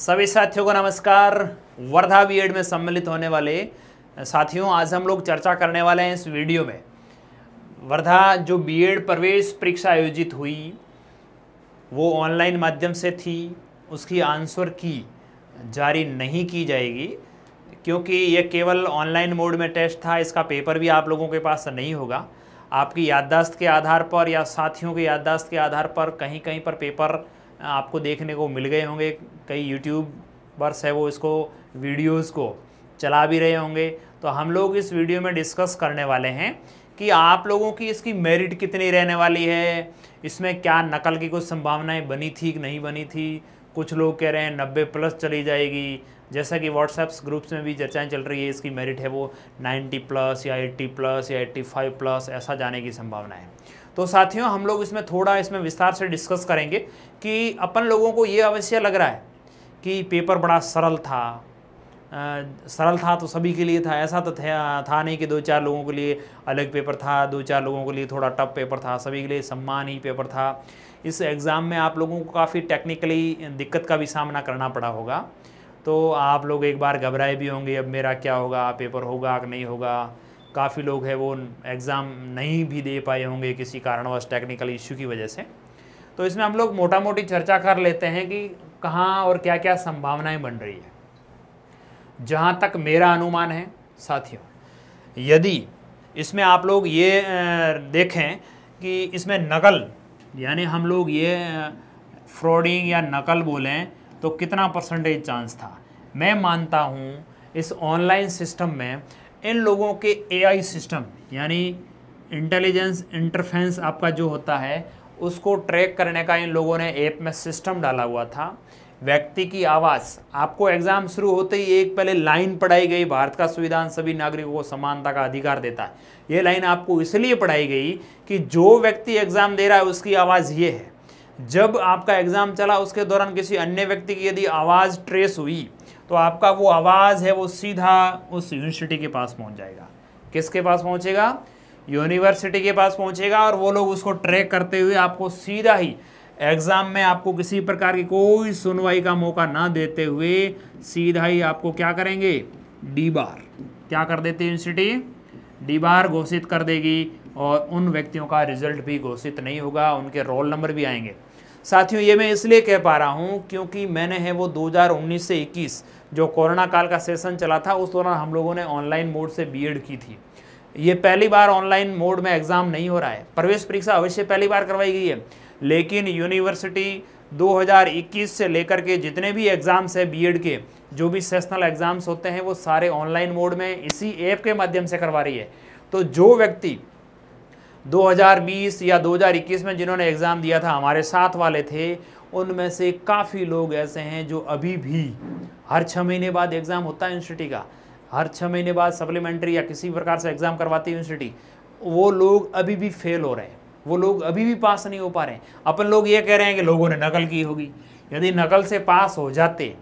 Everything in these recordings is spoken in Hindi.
सभी साथियों को नमस्कार वर्धा बी में सम्मिलित होने वाले साथियों आज हम लोग चर्चा करने वाले हैं इस वीडियो में वर्धा जो बी प्रवेश परीक्षा आयोजित हुई वो ऑनलाइन माध्यम से थी उसकी आंसर की जारी नहीं की जाएगी क्योंकि ये केवल ऑनलाइन मोड में टेस्ट था इसका पेपर भी आप लोगों के पास नहीं होगा आपकी याददाश्त के आधार पर या साथियों के याददाश्त के आधार पर कहीं कहीं पर पेपर आपको देखने को मिल गए होंगे कई यूट्यूबर्स है वो इसको वीडियोज़ को चला भी रहे होंगे तो हम लोग इस वीडियो में डिस्कस करने वाले हैं कि आप लोगों की इसकी मेरिट कितनी रहने वाली है इसमें क्या नकल की कुछ संभावनाएं बनी थी कि नहीं बनी थी कुछ लोग कह रहे हैं नब्बे प्लस चली जाएगी जैसा कि व्हाट्सएप्स ग्रुप्स में भी चर्चाएं चल रही है इसकी मेरिट है वो 90 प्लस या 80 प्लस या 85 प्लस ऐसा जाने की संभावना है तो साथियों हम लोग इसमें थोड़ा इसमें विस्तार से डिस्कस करेंगे कि अपन लोगों को ये अवश्य लग रहा है कि पेपर बड़ा सरल था आ, सरल था तो सभी के लिए था ऐसा तो था, था नहीं कि दो चार लोगों के लिए अलग पेपर था दो चार लोगों के लिए थोड़ा टफ पेपर था सभी के लिए सम्मान ही पेपर था इस एग्ज़ाम में आप लोगों को काफ़ी टेक्निकली दिक्कत का भी सामना करना पड़ा होगा तो आप लोग एक बार घबराए भी होंगे अब मेरा क्या होगा पेपर होगा कि नहीं होगा काफ़ी लोग हैं वो एग्ज़ाम नहीं भी दे पाए होंगे किसी कारणवश टेक्निकल इश्यू की वजह से तो इसमें हम लोग मोटा मोटी चर्चा कर लेते हैं कि कहाँ और क्या क्या संभावनाएं बन रही है जहाँ तक मेरा अनुमान है साथियों यदि इसमें आप लोग ये देखें कि इसमें नकल यानी हम लोग ये फ्रॉडिंग या नकल बोलें तो कितना परसेंटेज चांस था मैं मानता हूँ इस ऑनलाइन सिस्टम में इन लोगों के एआई सिस्टम यानी इंटेलिजेंस इंटरफेंस आपका जो होता है उसको ट्रैक करने का इन लोगों ने ऐप में सिस्टम डाला हुआ था व्यक्ति की आवाज़ आपको एग्ज़ाम शुरू होते ही एक पहले लाइन पढ़ाई गई भारत का संविधान सभी नागरिकों को समानता का अधिकार देता है ये लाइन आपको इसलिए पढ़ाई गई कि जो व्यक्ति एग्ज़ाम दे रहा है उसकी आवाज़ ये है जब आपका एग्ज़ाम चला उसके दौरान किसी अन्य व्यक्ति की यदि आवाज़ ट्रेस हुई तो आपका वो आवाज़ है वो सीधा उस यूनिवर्सिटी के पास पहुंच जाएगा किसके पास पहुंचेगा यूनिवर्सिटी के पास पहुंचेगा और वो लोग उसको ट्रैक करते हुए आपको सीधा ही एग्ज़ाम में आपको किसी प्रकार की कोई सुनवाई का मौका ना देते हुए सीधा ही आपको क्या करेंगे डी बार क्या कर देते यूनिवर्सिटी डी बार घोषित कर देगी और उन व्यक्तियों का रिजल्ट भी घोषित नहीं होगा उनके रोल नंबर भी आएंगे साथियों ये मैं इसलिए कह पा रहा हूँ क्योंकि मैंने है वो 2019 से 21 जो कोरोना काल का सेशन चला था उस दौरान हम लोगों ने ऑनलाइन मोड से बीएड की थी ये पहली बार ऑनलाइन मोड में एग्ज़ाम नहीं हो रहा है प्रवेश परीक्षा अवश्य पहली बार करवाई गई है लेकिन यूनिवर्सिटी 2021 से लेकर के जितने भी एग्ज़ाम्स हैं बी के जो भी सेशनल एग्ज़ाम्स होते हैं वो सारे ऑनलाइन मोड में इसी ऐप के माध्यम से करवा रही है तो जो व्यक्ति 2020 या 2021 में जिन्होंने एग्ज़ाम दिया था हमारे साथ वाले थे उनमें से काफ़ी लोग ऐसे हैं जो अभी भी हर छः महीने बाद एग्ज़ाम होता है यूनिवर्सिटी का हर छः महीने बाद सप्लीमेंट्री या किसी प्रकार से एग्ज़ाम करवाती है यूनिवर्सिटी वो लोग अभी भी फेल हो रहे हैं वो लोग अभी भी पास नहीं हो पा रहे हैं अपन लोग ये कह रहे हैं कि लोगों ने नकल की होगी यदि नकल से पास हो जाते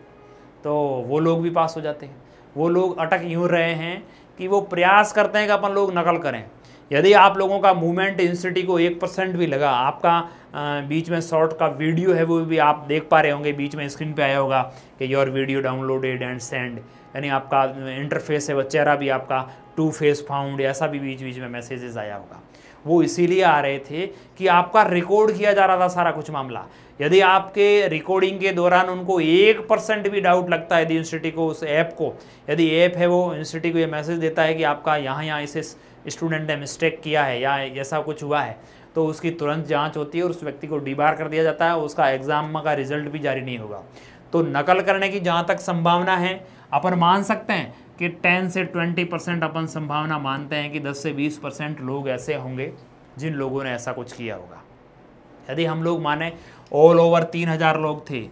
तो वो लोग भी पास हो जाते हैं वो लोग अटक यूँ रहे हैं कि वो प्रयास करते हैं कि अपन लोग नकल करें यदि आप लोगों का मूवमेंट इंसिटी को एक परसेंट भी लगा आपका बीच में शॉर्ट का वीडियो है वो भी आप देख पा रहे होंगे बीच में स्क्रीन पे आया होगा कि your video downloaded and send यानी आपका इंटरफेस है वो चेहरा भी आपका टू फेस फाउंड ऐसा भी बीच बीच में मैसेजेस आया होगा वो इसीलिए आ रहे थे कि आपका रिकॉर्ड किया जा रहा था सारा कुछ मामला यदि आपके रिकॉर्डिंग के दौरान उनको एक परसेंट भी डाउट लगता है यदि इंस्टीटी को उस ऐप को यदि ऐप है वो इंस्टीटी को ये मैसेज देता है कि आपका यहाँ यहाँ इसे स्टूडेंट ने मिस्टेक किया है या ऐसा कुछ हुआ है तो उसकी तुरंत जांच होती है और उस व्यक्ति को डिबार कर दिया जाता है उसका एग्ज़ाम का रिजल्ट भी जारी नहीं होगा तो नकल करने की जहाँ तक संभावना है अपन मान सकते हैं कि 10 से 20 परसेंट अपन संभावना मानते हैं कि 10 से 20 परसेंट लोग ऐसे होंगे जिन लोगों ने ऐसा कुछ किया होगा यदि हम लोग माने ऑल ओवर हजार लोग थे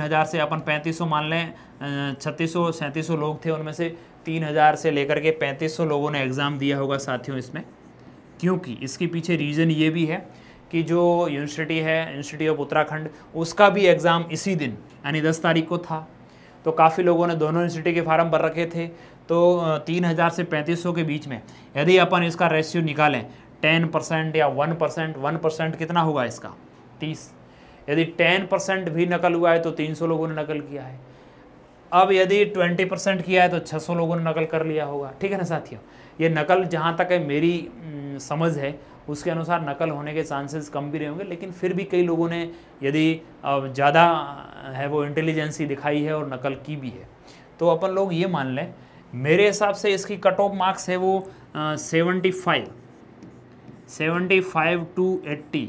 हजार से अपन पैंतीस मान लें 3600 सौ लोग थे उनमें से तीन हज़ार से लेकर के पैंतीस सौ लोगों ने एग्ज़ाम दिया होगा साथियों इसमें क्योंकि इसके पीछे रीज़न ये भी है कि जो यूनिवर्सिटी है यूनिवर्सिटी ऑफ उत्तराखंड उसका भी एग्ज़ाम इसी दिन यानी दस तारीख को था तो काफ़ी लोगों ने दोनों यूनिवर्सिटी के फार्म भर रखे थे तो तीन हज़ार से पैंतीस सौ के बीच में यदि अपन इसका रेशियो निकालें टेन परसेंट या वन परसेंट वन परसेंट कितना होगा इसका तीस यदि टेन परसेंट भी नकल हुआ है तो तीन सौ लोगों ने नकल किया है अब यदि ट्वेंटी परसेंट किया है तो छः सौ लोगों ने नकल कर लिया होगा ठीक है ना साथियों ये नकल जहाँ तक है मेरी समझ है उसके अनुसार नकल होने के चांसेस कम भी रहे होंगे लेकिन फिर भी कई लोगों ने यदि ज़्यादा है वो इंटेलिजेंसी दिखाई है और नकल की भी है तो अपन लोग ये मान लें मेरे हिसाब से इसकी कट ऑफ मार्क्स है वो seventy five seventy five to eighty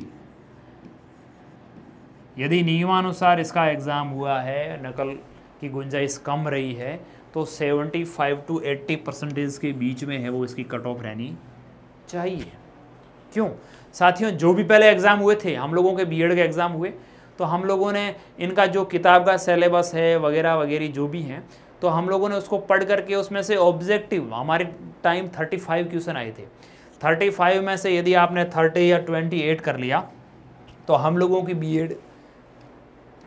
यदि नियमानुसार इसका एग्ज़ाम हुआ है नकल की गुंजाइश कम रही है तो 75 टू 80 परसेंटेज के बीच में है वो इसकी कट ऑफ रहनी चाहिए क्यों साथियों जो भी पहले एग्ज़ाम हुए थे हम लोगों के बीएड के एग्ज़ाम हुए तो हम लोगों ने इनका जो किताब का सिलेबस है वगैरह वगैरह जो भी हैं तो हम लोगों ने उसको पढ़ करके उसमें से ऑब्जेक्टिव हमारे टाइम 35 क्वेश्चन आए थे 35 में से यदि आपने 30 या 28 कर लिया तो हम लोगों की बीएड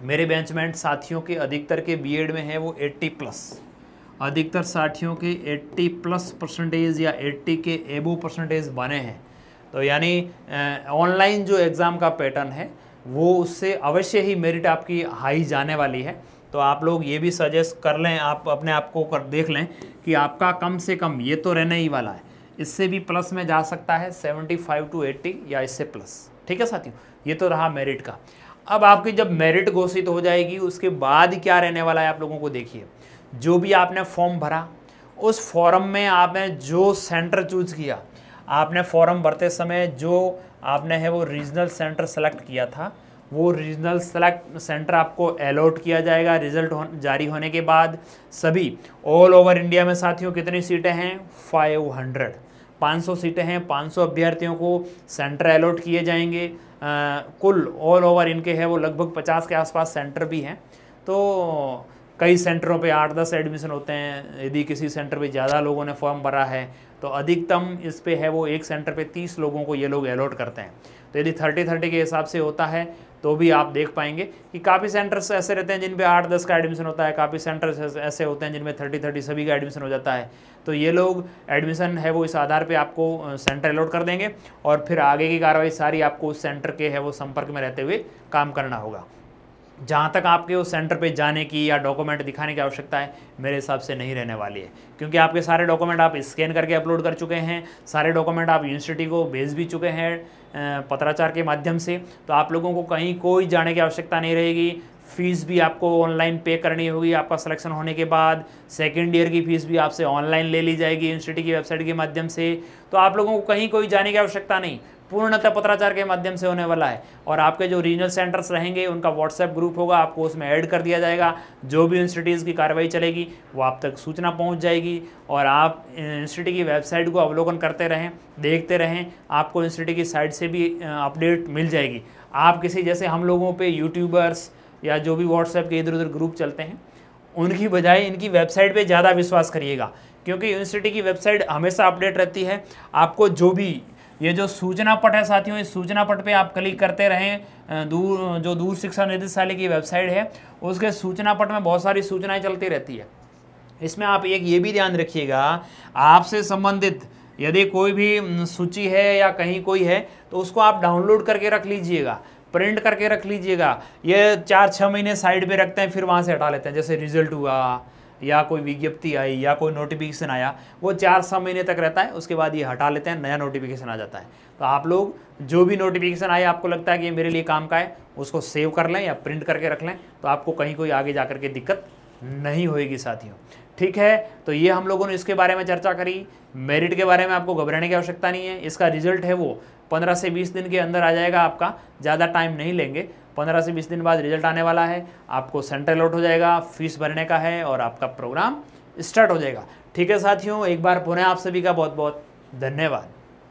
मेरे बेंचमेंट साथियों के अधिकतर के बीएड में है वो 80 प्लस अधिकतर साथियों के 80 प्लस परसेंटेज या 80 के एबो परसेंटेज बने हैं तो यानी ऑनलाइन जो एग्ज़ाम का पैटर्न है वो उससे अवश्य ही मेरिट आपकी हाई जाने वाली है तो आप लोग ये भी सजेस्ट कर लें आप अपने आप को कर देख लें कि आपका कम से कम ये तो रहने ही वाला है इससे भी प्लस में जा सकता है 75 टू एट्टी या इससे प्लस ठीक है साथियों ये तो रहा मेरिट का अब आपकी जब मेरिट घोषित हो जाएगी उसके बाद क्या रहने वाला है आप लोगों को देखिए जो भी आपने फॉर्म भरा उस फॉर्म में आपने जो सेंटर चूज किया आपने फॉर्म भरते समय जो आपने है वो रीजनल सेंटर सेलेक्ट किया था वो रीजनल सेलेक्ट सेंटर आपको अलॉट किया जाएगा रिजल्ट हो, जारी होने के बाद सभी ऑल ओवर इंडिया में साथियों कितनी सीटें हैं 500 500 सीटें हैं 500 अभ्यर्थियों को सेंटर अलॉट किए जाएंगे कुल ऑल ओवर इनके है वो लगभग पचास के आसपास सेंटर भी हैं तो कई सेंटरों पे आठ दस एडमिशन होते हैं यदि किसी सेंटर पे ज़्यादा लोगों ने फॉर्म भरा है तो अधिकतम इस पे है वो एक सेंटर पे तीस लोगों को ये लोग अलॉट करते हैं तो यदि थर्टी थर्टी के हिसाब से होता है तो भी आप देख पाएंगे कि काफ़ी सेंटर्स ऐसे रहते हैं जिनपे आठ दस का एडमिशन होता है काफ़ी सेंटर्स ऐसे होते हैं जिनमें थर्टी थर्टी सभी का एडमिशन हो जाता है तो ये लोग एडमिशन है वो इस आधार पे आपको सेंटर अलॉट कर देंगे और फिर आगे की कार्रवाई सारी आपको उस सेंटर के है वो संपर्क में रहते हुए काम करना होगा जहाँ तक आपके उस सेंटर पे जाने की या डॉक्यूमेंट दिखाने की आवश्यकता है मेरे हिसाब से नहीं रहने वाली है क्योंकि आपके सारे डॉक्यूमेंट आप स्कैन करके अपलोड कर चुके हैं सारे डॉक्यूमेंट आप यूनिवर्सिटी को भेज भी चुके हैं पत्राचार के माध्यम से तो आप लोगों को कहीं कोई जाने की आवश्यकता नहीं रहेगी फ़ीस भी आपको ऑनलाइन पे करनी होगी आपका सिलेक्शन होने के बाद सेकेंड ईयर की फ़ीस भी आपसे ऑनलाइन ले ली जाएगी यूनिवर्सिटी की वेबसाइट के माध्यम से तो आप लोगों को कहीं कोई जाने की आवश्यकता नहीं पूर्णतः पत्राचार के माध्यम से होने वाला है और आपके जो रीजनल सेंटर्स रहेंगे उनका व्हाट्सएप ग्रुप होगा आपको उसमें ऐड कर दिया जाएगा जो भी इंस्टीट्यूट की कार्रवाई चलेगी वो आप तक सूचना पहुँच जाएगी और आप इंस्टीट्यूट की वेबसाइट को अवलोकन करते रहें देखते रहें आपको इंस्टीट्यूट की साइट से भी अपडेट मिल जाएगी आप किसी जैसे हम लोगों पर यूट्यूबर्स या जो भी व्हाट्सएप के इधर उधर ग्रुप चलते हैं उनकी बजाय इनकी वेबसाइट पर ज़्यादा विश्वास करिएगा क्योंकि यूनिवर्सिटी की वेबसाइट हमेशा अपडेट रहती है आपको जो भी ये जो सूचना पट है साथियों इस सूचना पट पे आप क्लिक करते रहें दूर जो दूर शिक्षा निदेशालय की वेबसाइट है उसके सूचना पट में बहुत सारी सूचनाएं चलती रहती है इसमें आप एक ये भी ध्यान रखिएगा आपसे संबंधित यदि कोई भी सूची है या कहीं कोई है तो उसको आप डाउनलोड करके रख लीजिएगा प्रिंट करके रख लीजिएगा ये चार छः महीने साइड पर रखते हैं फिर वहाँ से हटा लेते हैं जैसे रिजल्ट हुआ या कोई विज्ञप्ति आई या कोई नोटिफिकेशन आया वो चार छः महीने तक रहता है उसके बाद ये हटा लेते हैं नया नोटिफिकेशन आ जाता है तो आप लोग जो भी नोटिफिकेशन आए आपको लगता है कि ये मेरे लिए काम का है उसको सेव कर लें या प्रिंट करके रख लें तो आपको कहीं कोई आगे जा के दिक्कत नहीं होएगी साथियों ठीक है तो ये हम लोगों ने इसके बारे में चर्चा करी मेरिट के बारे में आपको घबराने की आवश्यकता नहीं है इसका रिजल्ट है वो पंद्रह से बीस दिन के अंदर आ जाएगा आपका ज़्यादा टाइम नहीं लेंगे पंद्रह से बीस दिन बाद रिजल्ट आने वाला है आपको सेंटर अलॉट हो जाएगा फीस भरने का है और आपका प्रोग्राम स्टार्ट हो जाएगा ठीक है साथियों एक बार पुनः आप सभी का बहुत बहुत धन्यवाद